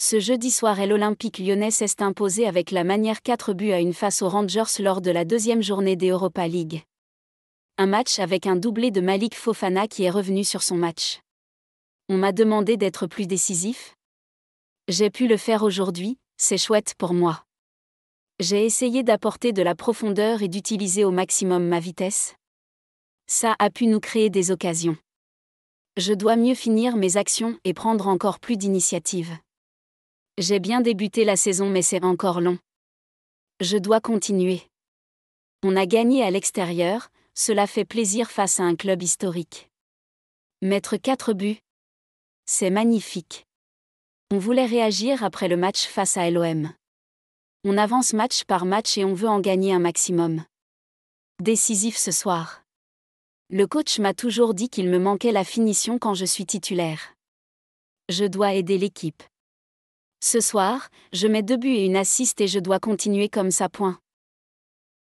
Ce jeudi soir, l'Olympique lyonnais s'est imposé avec la manière 4 buts à une face aux Rangers lors de la deuxième journée des Europa League. Un match avec un doublé de Malik Fofana qui est revenu sur son match. On m'a demandé d'être plus décisif. J'ai pu le faire aujourd'hui, c'est chouette pour moi. J'ai essayé d'apporter de la profondeur et d'utiliser au maximum ma vitesse. Ça a pu nous créer des occasions. Je dois mieux finir mes actions et prendre encore plus d'initiatives. J'ai bien débuté la saison mais c'est encore long. Je dois continuer. On a gagné à l'extérieur, cela fait plaisir face à un club historique. Mettre 4 buts. C'est magnifique. On voulait réagir après le match face à LOM. On avance match par match et on veut en gagner un maximum. Décisif ce soir. Le coach m'a toujours dit qu'il me manquait la finition quand je suis titulaire. Je dois aider l'équipe. Ce soir, je mets deux buts et une assiste et je dois continuer comme ça. Point.